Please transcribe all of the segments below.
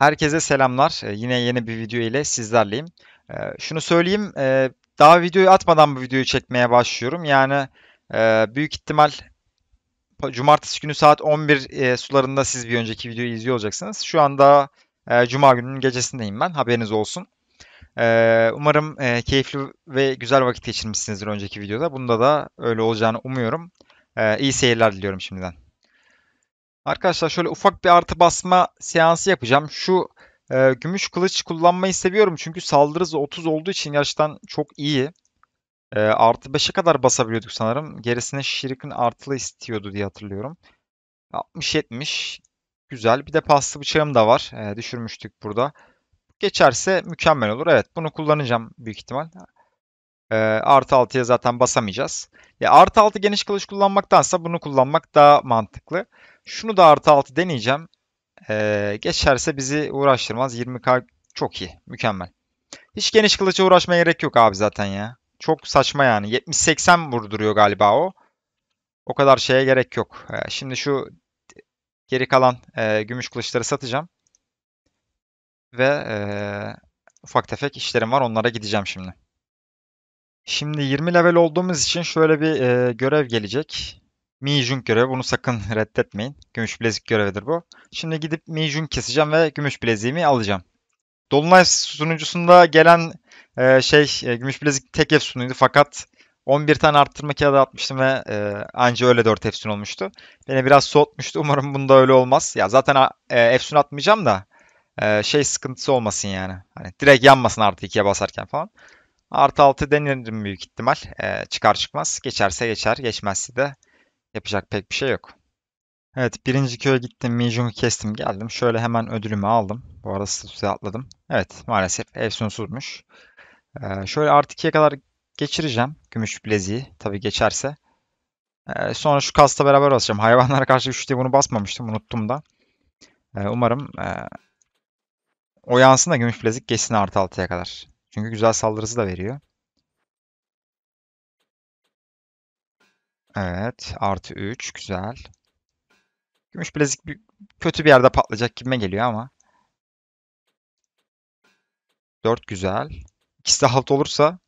Herkese selamlar. Ee, yine yeni bir video ile sizlerleyim. Ee, şunu söyleyeyim, e, daha videoyu atmadan bu videoyu çekmeye başlıyorum. Yani e, büyük ihtimal cumartesi günü saat 11 e, sularında siz bir önceki videoyu izliyor olacaksınız. Şu anda cuma gününün gecesindeyim ben, haberiniz olsun. Umarım keyifli ve güzel vakit geçirmişsinizdir önceki videoda. Bunda da öyle olacağını umuyorum. İyi seyirler diliyorum şimdiden. Arkadaşlar şöyle ufak bir artı basma seansı yapacağım. Şu e, gümüş kılıç kullanmayı seviyorum. Çünkü saldırısı 30 olduğu için gerçekten çok iyi. E, artı 5'e kadar basabiliyorduk sanırım. Gerisine Şirik'in artılı istiyordu diye hatırlıyorum. 60-70. Güzel. Bir de paslı bıçağım da var. E, düşürmüştük burada. Geçerse mükemmel olur. Evet bunu kullanacağım büyük ihtimal. E, artı 6'ya zaten basamayacağız. Ya artı 6 geniş kılıç kullanmaktansa bunu kullanmak daha mantıklı. Şunu da artı 6 deneyeceğim. E, geçerse bizi uğraştırmaz. 20k çok iyi. Mükemmel. Hiç geniş kılıça uğraşmaya gerek yok abi zaten ya. Çok saçma yani. 70-80 vurduruyor galiba o. O kadar şeye gerek yok. E, şimdi şu geri kalan e, gümüş kılıçları satacağım. Ve e, ufak tefek işlerim var. Onlara gideceğim şimdi. Şimdi 20 level olduğumuz için şöyle bir e, görev gelecek. Mi Junk görevi. Bunu sakın reddetmeyin. Gümüş bilezik görevidir bu. Şimdi gidip Mi Junk keseceğim ve gümüş bileziğimi alacağım. Dolunay sunucusunda gelen e, şey e, gümüş bilezik tek efsunuydu fakat 11 tane arttırma kağıdı atmıştım ve e, anca öyle 4 efsun olmuştu. Beni biraz soğutmuştu. Umarım bunda öyle olmaz. Ya zaten e, efsun atmayacağım da e, şey sıkıntısı olmasın yani. Hani direkt yanmasın artı 2'ye basarken falan. Artı 6 denerim büyük ihtimal. Ee, çıkar çıkmaz. Geçerse geçer. Geçmezse de yapacak pek bir şey yok. Evet birinci köye gittim. Mijung'u kestim geldim. Şöyle hemen ödülümü aldım. Bu arada statüse atladım. Evet maalesef ev sonsuzmuş. Ee, şöyle artı 2'ye kadar geçireceğim. Gümüş bileziği. Tabi geçerse. Ee, sonra şu kasta beraber basacağım. Hayvanlara karşı 3 bunu basmamıştım. Unuttum da. Ee, umarım e, o yansın da gümüş bilezik geçsin artı 6'ya kadar. Çünkü güzel saldırısı da veriyor. Evet. Artı 3. Güzel. Gümüş bilezik bir, kötü bir yerde patlayacak gibime geliyor ama. 4 güzel. İkisi de halt olursa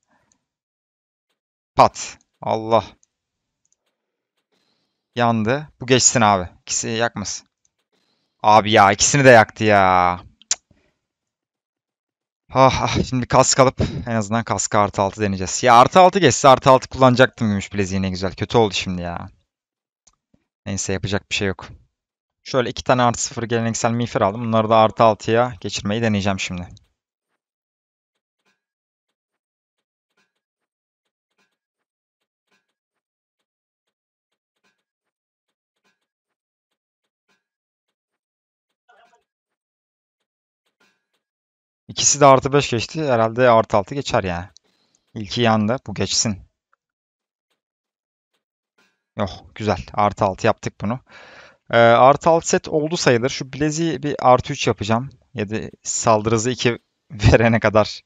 pat. Allah. Yandı. Bu geçsin abi. İkisi yakmasın. Abi ya ikisini de yaktı ya. Ah, ah şimdi kask alıp en azından kaskı artı altı deneyeceğiz. Ya artı altı geçse artı altı kullanacaktım gümüş bileziği ne güzel. Kötü oldu şimdi ya. Neyse yapacak bir şey yok. Şöyle iki tane artı sıfır geleneksel miğfer aldım. Bunları da artı altıya geçirmeyi deneyeceğim şimdi. İkisi de artı 5 geçti. Herhalde artı 6 geçer yani. İlki yandı. Bu geçsin. Yok oh, güzel. Artı 6 yaptık bunu. Ee, artı 6 set oldu sayılır. Şu bileziği bir artı 3 yapacağım. Ya da saldırızı 2 verene kadar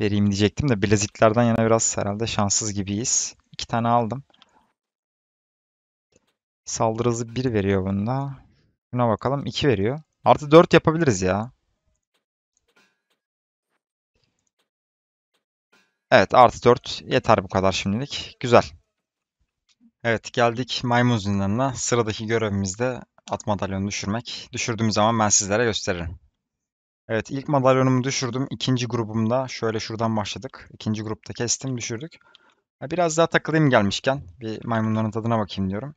vereyim diyecektim de bileziklerden yana biraz herhalde şanssız gibiyiz. İki tane aldım. Saldırızı hızı 1 veriyor bunda. Buna bakalım 2 veriyor. Artı 4 yapabiliriz ya. Evet artı 4 yeter bu kadar şimdilik. Güzel. Evet geldik maymun zindanına. Sıradaki görevimiz de at madalyonu düşürmek. Düşürdüğüm zaman ben sizlere gösteririm. Evet ilk madalyonumu düşürdüm. İkinci grubumda şöyle şuradan başladık. İkinci grupta kestim düşürdük. Biraz daha takılayım gelmişken bir maymunların tadına bakayım diyorum.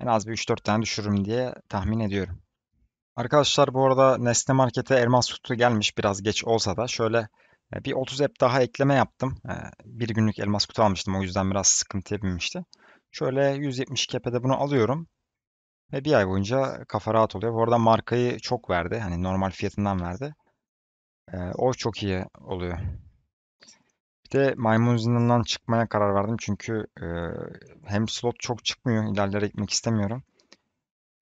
En az bir 3-4 tane düşürürüm diye tahmin ediyorum. Arkadaşlar bu arada Nesne Market'e elmas kutu gelmiş biraz geç olsa da şöyle e, bir 30 app daha ekleme yaptım. E, bir günlük elmas kutu almıştım. O yüzden biraz sıkıntı binmişti. Şöyle 170 de bunu alıyorum. Ve bir ay boyunca kafa rahat oluyor. Bu arada markayı çok verdi. Hani normal fiyatından verdi. E, o çok iyi oluyor. Bir de maymun zindanından çıkmaya karar verdim. Çünkü hem slot çok çıkmıyor. İlerlere gitmek istemiyorum.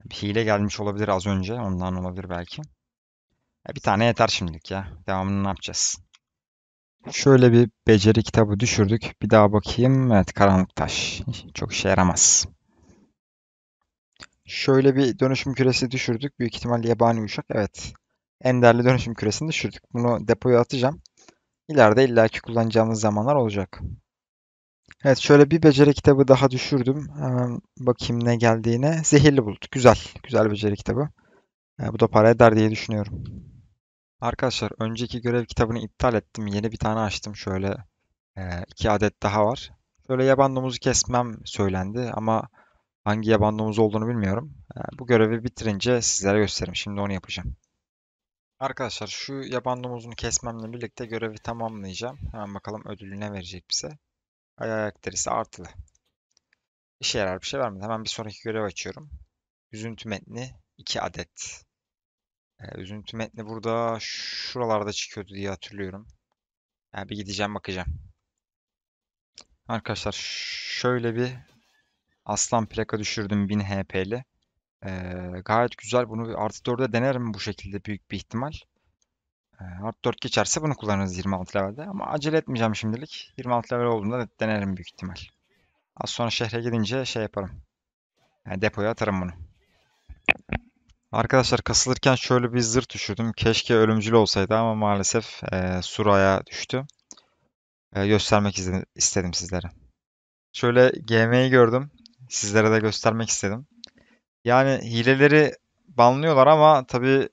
Bir hile gelmiş olabilir az önce. Ondan olabilir belki. Bir tane yeter şimdilik ya. Devamını ne yapacağız? Şöyle bir beceri kitabı düşürdük. Bir daha bakayım. Evet karanlık taş. Çok işe yaramaz. Şöyle bir dönüşüm küresi düşürdük. Büyük ihtimalle yabani uşak. Evet. Enderli dönüşüm küresini düşürdük. Bunu depoya atacağım. İleride illaki kullanacağımız zamanlar olacak. Evet şöyle bir beceri kitabı daha düşürdüm. Hemen bakayım ne geldiğine. Zehirli bulut. Güzel. Güzel beceri kitabı. E, bu da para eder diye düşünüyorum. Arkadaşlar önceki görev kitabını iptal ettim. Yeni bir tane açtım. Şöyle e, iki adet daha var. Şöyle yaban domuzu kesmem söylendi ama hangi yaban domuzu olduğunu bilmiyorum. E, bu görevi bitirince sizlere gösteririm. Şimdi onu yapacağım. Arkadaşlar şu yaban domuzunu kesmemle birlikte görevi tamamlayacağım. Hemen bakalım ödülü ne verecek bize. Ayak derisi artılı. İşe yarar bir şey vermedi. Hemen bir sonraki görev açıyorum. Üzüntü metni iki adet. Ee, üzüntü metni burada şuralarda çıkıyordu diye hatırlıyorum. Yani ee, bir gideceğim bakacağım. Arkadaşlar şöyle bir aslan plaka düşürdüm 1000 HP'li. Ee, gayet güzel. Bunu artı 4'e denerim bu şekilde büyük bir ihtimal. Ee, 4 geçerse bunu kullanırız 26 levelde. Ama acele etmeyeceğim şimdilik. 26 level olduğunda denerim büyük ihtimal. Az sonra şehre gidince şey yaparım. Yani ee, depoya atarım bunu. Arkadaşlar kasılırken şöyle bir zırt düşürdüm. Keşke ölümcül olsaydı ama maalesef e, Sura'ya düştü. E, göstermek istedim, istedim sizlere. Şöyle GM'yi gördüm. Sizlere de göstermek istedim. Yani hileleri banlıyorlar ama tabii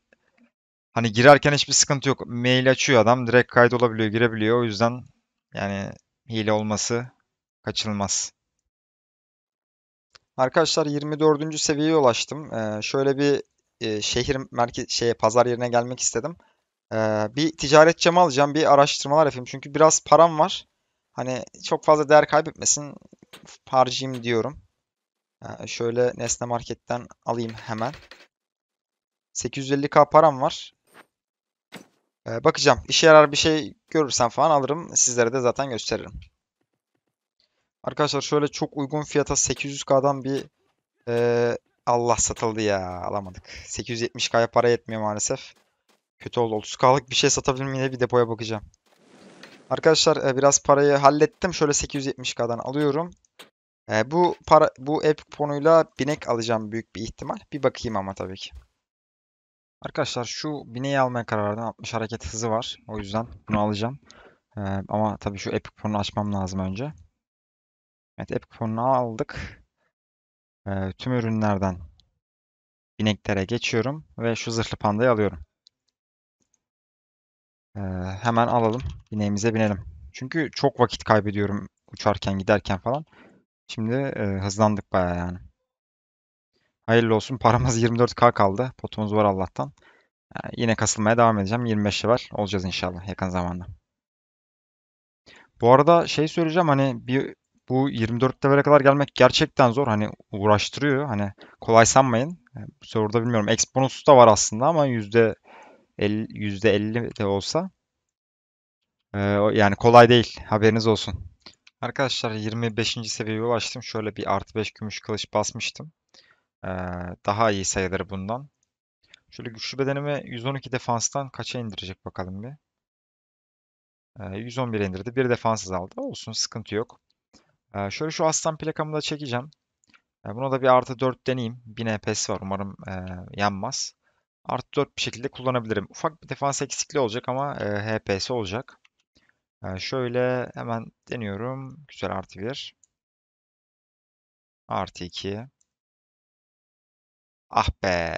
hani girerken hiçbir sıkıntı yok. Mail açıyor adam. Direkt kaydolabiliyor, girebiliyor. O yüzden yani hile olması kaçınılmaz. Arkadaşlar 24. seviyeye ulaştım. Ee, şöyle bir e, şehir merkez şeye pazar yerine gelmek istedim. E, bir ticaret camı alacağım, bir araştırmalar yapayım. Çünkü biraz param var. Hani çok fazla değer kaybetmesin harcayayım diyorum. E, şöyle Nesne Market'ten alayım hemen. 850k param var. E, bakacağım. İşe yarar bir şey görürsem falan alırım. Sizlere de zaten gösteririm. Arkadaşlar şöyle çok uygun fiyata 800k'dan bir e, Allah satıldı ya. Alamadık. 870k'ya para yetmiyor maalesef. Kötü oldu. 30k'lık bir şey satabilir miyim bir depoya bakacağım. Arkadaşlar e, biraz parayı hallettim. Şöyle 870k'dan alıyorum. E, bu para bu epic ponuyla binek alacağım büyük bir ihtimal. Bir bakayım ama tabii ki. Arkadaşlar şu bineği almaya karar verdim. 60 hareket hızı var. O yüzden bunu alacağım. E, ama tabii şu epic ponu açmam lazım önce. Evet epic puanı aldık e, tüm ürünlerden bineklere geçiyorum ve şu zırhlı pandayı alıyorum. E, hemen alalım. Bineğimize binelim. Çünkü çok vakit kaybediyorum uçarken giderken falan. Şimdi e, hızlandık baya yani. Hayırlı olsun. Paramız 24k kaldı. Potumuz var Allah'tan. Yani yine kasılmaya devam edeceğim. 25'i var. Olacağız inşallah yakın zamanda. Bu arada şey söyleyeceğim hani bir bu 24 level'e kadar gelmek gerçekten zor. Hani uğraştırıyor. Hani kolay sanmayın. Bu soruda bilmiyorum. X da var aslında ama %50, %50 de olsa. E, yani kolay değil. Haberiniz olsun. Arkadaşlar 25. seviyeye ulaştım. Şöyle bir artı 5 gümüş kılıç basmıştım. E, daha iyi sayıları bundan. Şöyle güçlü bedenimi 112 defanstan kaça indirecek bakalım bir. 111 e, indirdi. Bir defansız aldı. Olsun sıkıntı yok. Ee, şöyle şu aslan plakamı da çekeceğim. Ee, buna da bir artı 4 deneyeyim. 1000 EPS var umarım e, yanmaz. Artı 4 bir şekilde kullanabilirim. Ufak bir defans eksikliği olacak ama e, HPS olacak. Ee, şöyle hemen deniyorum. Güzel artı 1. Artı 2. Ah be.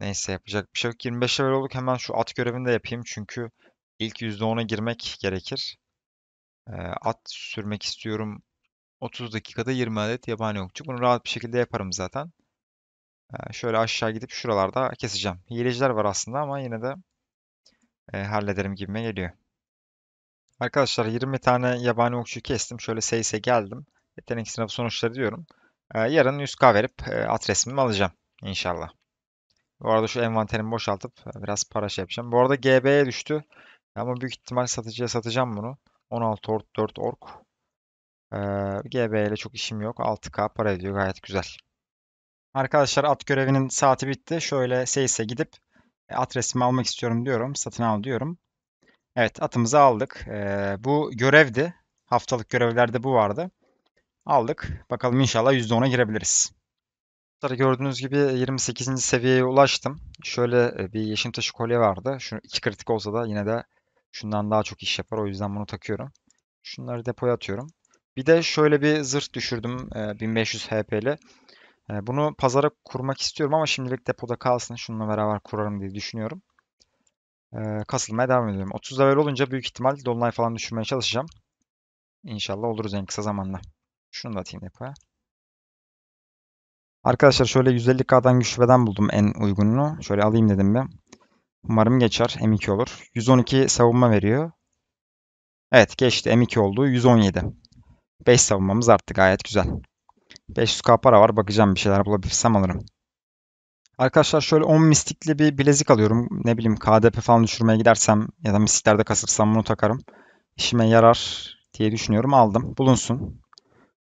Neyse yapacak bir şey yok. 25 level olduk. Hemen şu at görevini de yapayım. Çünkü ilk %10'a girmek gerekir at sürmek istiyorum. 30 dakikada 20 adet yabani okçu. Bunu rahat bir şekilde yaparım zaten. Şöyle aşağı gidip şuralarda keseceğim. Hileciler var aslında ama yine de e, hallederim gibime geliyor. Arkadaşlar 20 tane yabani okçu kestim. Şöyle seyse geldim. Yetenek sınavı sonuçları diyorum. E, yarın 100k verip e, at resmimi alacağım inşallah. Bu arada şu envanterimi boşaltıp biraz para şey yapacağım. Bu arada GB'ye düştü. Ama büyük ihtimal satıcıya satacağım bunu. 16 ork 4 ork. Ee, GB ile çok işim yok. 6K para ediyor gayet güzel. Arkadaşlar at görevinin saati bitti. Şöyle seyse gidip e, at resmi almak istiyorum diyorum. Satın al diyorum. Evet atımızı aldık. Ee, bu görevdi. Haftalık görevlerde bu vardı. Aldık. Bakalım inşallah %10'a girebiliriz. Gördüğünüz gibi 28. seviyeye ulaştım. Şöyle e, bir yeşim taşı kolye vardı. Şu iki kritik olsa da yine de Şundan daha çok iş yapar. O yüzden bunu takıyorum. Şunları depoya atıyorum. Bir de şöyle bir zırh düşürdüm. 1500 e, HP'li. E, bunu pazara kurmak istiyorum ama şimdilik depoda kalsın. Şununla beraber kurarım diye düşünüyorum. E, kasılmaya devam ediyorum. 30 level olunca büyük ihtimal dolunay falan düşürmeye çalışacağım. İnşallah oluruz en kısa zamanda. Şunu da atayım depoya. Arkadaşlar şöyle 150k'dan güç şubeden buldum en uygununu. Şöyle alayım dedim bir. Umarım geçer. M2 olur. 112 savunma veriyor. Evet geçti. M2 oldu. 117. 5 savunmamız arttı. Gayet güzel. 500k para var. Bakacağım bir şeyler bulabilirsem alırım. Arkadaşlar şöyle 10 mistikli bir bilezik alıyorum. Ne bileyim KDP falan düşürmeye gidersem ya da mistiklerde kasırsam bunu takarım. İşime yarar diye düşünüyorum. Aldım. Bulunsun.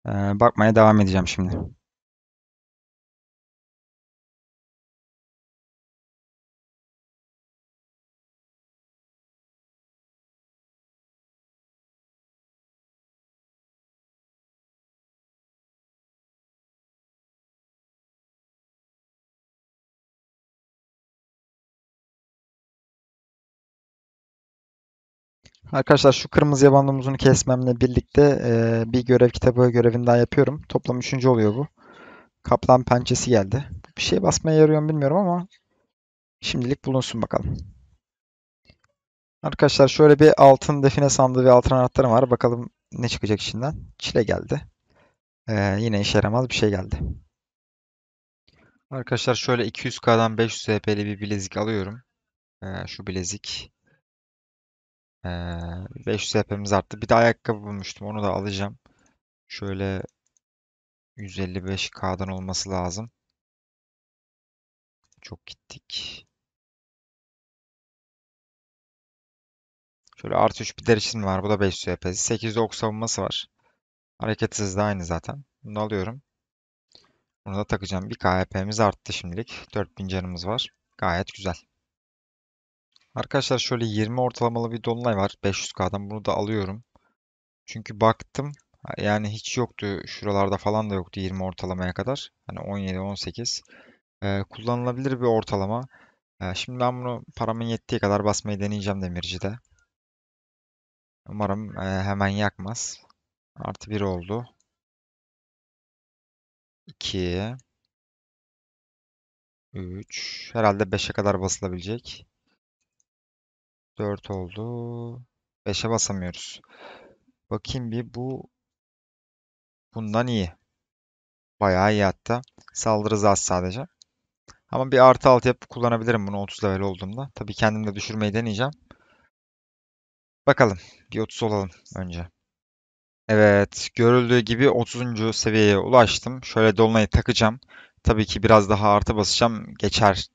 Ee, bakmaya devam edeceğim şimdi. Arkadaşlar şu kırmızı yaban domuzunu kesmemle birlikte e, bir görev kitabı görevinden yapıyorum. Toplam üçüncü oluyor bu. Kaplan pençesi geldi. Bir şey basmaya yarıyor mu bilmiyorum ama şimdilik bulunsun bakalım. Arkadaşlar şöyle bir altın define sandığı ve altın anahtarım var. Bakalım ne çıkacak içinden. Çile geldi. Ee, yine işe yaramaz bir şey geldi. Arkadaşlar şöyle 200K'dan 500 HP'li bir bilezik alıyorum. Ee, şu bilezik 500 ee, HP'miz arttı. Bir de ayakkabı bulmuştum. Onu da alacağım. Şöyle 155K'dan olması lazım. Çok gittik. Şöyle artı 3 bir derişim var. Bu da 500 HP. 800 ok savunması var. Hareket de aynı zaten. Bunu alıyorum. Bunu da takacağım. Bir KHP'miz arttı şimdilik. 4000 canımız var. Gayet güzel. Arkadaşlar şöyle 20 ortalamalı bir dolunay var. 500K'dan bunu da alıyorum. Çünkü baktım yani hiç yoktu. Şuralarda falan da yoktu 20 ortalamaya kadar. Hani 17-18. Ee, kullanılabilir bir ortalama. Ee, şimdi ben bunu paramın yettiği kadar basmayı deneyeceğim demircide. Umarım e, hemen yakmaz. Artı 1 oldu. 2 3 herhalde 5'e kadar basılabilecek. 4 oldu. 5'e basamıyoruz. Bakayım bir bu bundan iyi. Bayağı iyi hatta. saldırız az sadece. Ama bir artı alt yapı kullanabilirim bunu 30 level olduğumda. Tabii kendim de düşürmeyi deneyeceğim. Bakalım. Bir 30 olalım önce. Evet. Görüldüğü gibi 30. seviyeye ulaştım. Şöyle dolunayı takacağım. Tabii ki biraz daha artı basacağım. Geçer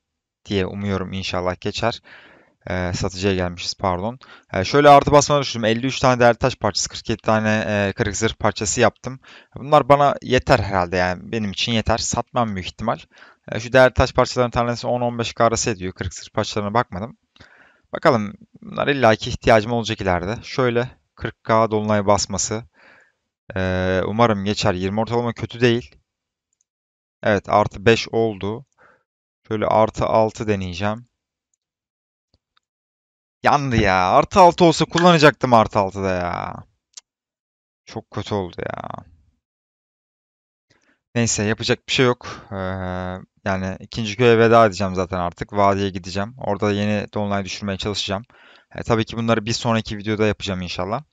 diye umuyorum inşallah geçer e, satıcıya gelmişiz pardon. E, şöyle artı basmaları düşündüm. 53 tane değerli taş parçası, 47 tane e, kırık zırh parçası yaptım. Bunlar bana yeter herhalde yani benim için yeter. Satmam büyük ihtimal. E, şu değerli taş parçalarının tanesi 10-15 karası ediyor. Kırık zırh parçalarına bakmadım. Bakalım bunlar illaki ihtiyacım olacak ileride. Şöyle 40k dolunay basması. E, umarım geçer. 20 ortalama kötü değil. Evet artı 5 oldu. Şöyle artı 6 deneyeceğim. Yandı ya. Artı 6 olsa kullanacaktım artı 6'da ya. Çok kötü oldu ya. Neyse yapacak bir şey yok. Ee, yani ikinci köye veda edeceğim zaten artık. Vadiye gideceğim. Orada yeni donlayı düşürmeye çalışacağım. E, tabii ki bunları bir sonraki videoda yapacağım inşallah.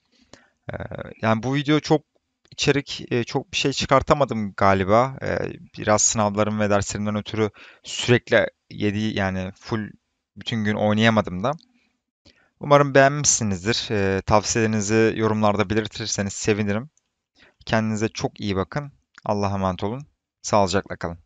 E, yani bu video çok içerik e, çok bir şey çıkartamadım galiba. Ee, biraz sınavlarım ve derslerimden ötürü sürekli yedi yani full bütün gün oynayamadım da. Umarım beğenmişsinizdir. E, tavsiyelerinizi yorumlarda belirtirseniz sevinirim. Kendinize çok iyi bakın. Allah'a emanet olun. Sağlıcakla kalın.